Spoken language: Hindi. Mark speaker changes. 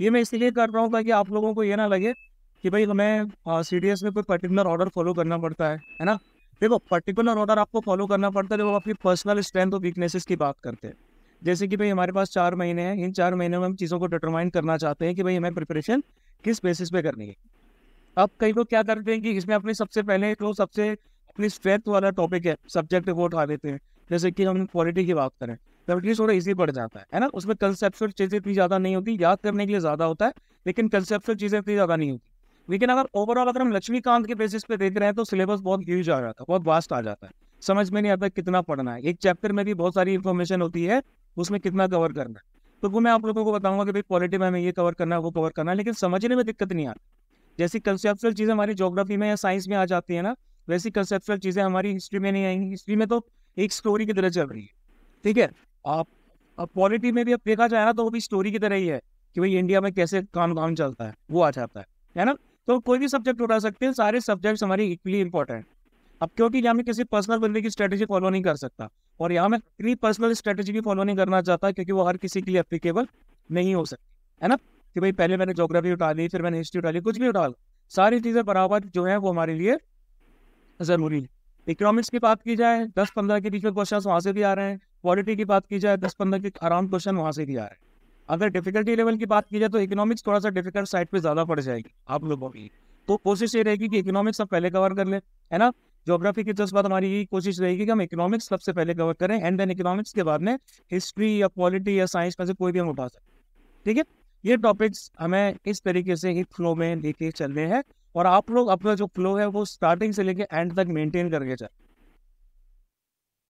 Speaker 1: ये मैं इसलिए कर रहा हूँ ताकि आप लोगों को ये ना लगे कि भाई हमें सी डी एस में कोई पर्टिकुलर ऑर्डर फॉलो करना पड़ता है है ना देखो पर्टिकुलर ऑर्डर आपको फॉलो करना पड़ता है जब अपनी पर्सनल स्ट्रेंथ और वीकनेसेस की बात करते हैं जैसे कि भाई हमारे पास चार महीने हैं इन चार महीनों में हम चीज़ों को डिटरमाइन करना चाहते हैं कि भाई हमें प्रिपरेशन किस बेसिस पे करनी है अब कई लोग क्या करते हैं कि इसमें अपने सबसे पहले तो सबसे अपनी स्ट्रेंथ वाला टॉपिक है सब्जेक्ट वो उठा लेते हैं जैसे कि हम क्वालिटी की बात करें तो एटलीस्ट थोड़ा ईजी पड़ जाता है है ना उसमें कंसेप्चुअल चीज़ें इतनी ज़्यादा नहीं होती याद करने के लिए ज़्यादा होता है लेकिन कंसेप्चुअल चीज़ें इतनी ज़्यादा नहीं होती लेकिन अगर ओवरऑल अगर हम लक्ष्मीकांत के बेसिस पे देख रहे हैं तो सिलेबस बहुत ह्यूज आ जाता है बहुत वास्ट आ जाता है समझ में नहीं आता कितना पढ़ना है एक चैप्टर में भी बहुत सारी इन्फॉर्मेशन होती है उसमें कितना कवर करना है तो वो मैं आप लोगों को बताऊंगा कि भाई पॉलिटी में हमें ये कवर करना है वो कवर करना है लेकिन समझने में दिक्कत नहीं आती जैसी कंसेप्चुअल चीज़ें हमारी जोग्राफी में या साइंस में आ जाती है ना वैसी कंसेप्चुअल चीज़ें हमारी हिस्ट्री में नहीं आएंगी हिस्ट्री में तो एक स्टोरी की तरह चल रही है ठीक है आप अब पॉलिटी में भी अब देखा जाए ना तो वो भी स्टोरी की तरह ही है कि भाई इंडिया में कैसे काम काम चलता है वो आ जाता है है ना तो कोई भी सब्जेक्ट उठा सकते हैं सारे सब्जेक्ट्स हमारे इक्वली इंपॉर्टेंट अब क्योंकि यहाँ मैं किसी पर्सनल बंदे की स्ट्रेटेजी फॉलो नहीं कर सकता और यहाँ मैं अपनी पर्सनल स्ट्रेटेजी भी फॉलो नहीं करना चाहता क्योंकि वो हर किसी के लिए अप्लीकेबल नहीं हो सकती है ना कि भाई पहले मैंने जोग्राफी उठा ली फिर मैंने हिस्ट्री उठा ली कुछ भी उठा लो सारी चीज़ें बराबर जो है वो हमारे लिए ज़रूरी है इकोनॉमिक्स की बात की जाए दस पंद्रह के बीच में क्वेश्चन वहाँ से भी आ रहे हैं क्वालिटी की बात की जाए दस पंद्रह के आराम क्वेश्चन वहाँ से दिया है अगर डिफिकल्टी लेवल की बात की जाए तो इकोनॉमिक्स थोड़ा सा डिफिकल्ट साइड पे ज़्यादा पड़ जाएगी आप लोगों की तो कोशिश ये रहेगी कि इकोनॉमिक्स सब पहले कवर कर लें है ना जोग्राफी की जस्ट बात हमारी यही कोशिश रहेगी कि हम इकोनॉमिक्स सबसे पहले कवर करें एंड देन इकोनॉमिक्स के बाद में हिस्ट्री या क्वालिटी या साइंस में से कोई भी हम उठा सकते ठीक है ये टॉपिक्स हमें इस तरीके से एक फ्लो में लेके चलने हैं और आप लोग अपना जो फ्लो है वो स्टार्टिंग से लेके एंड तक मेंटेन करके चल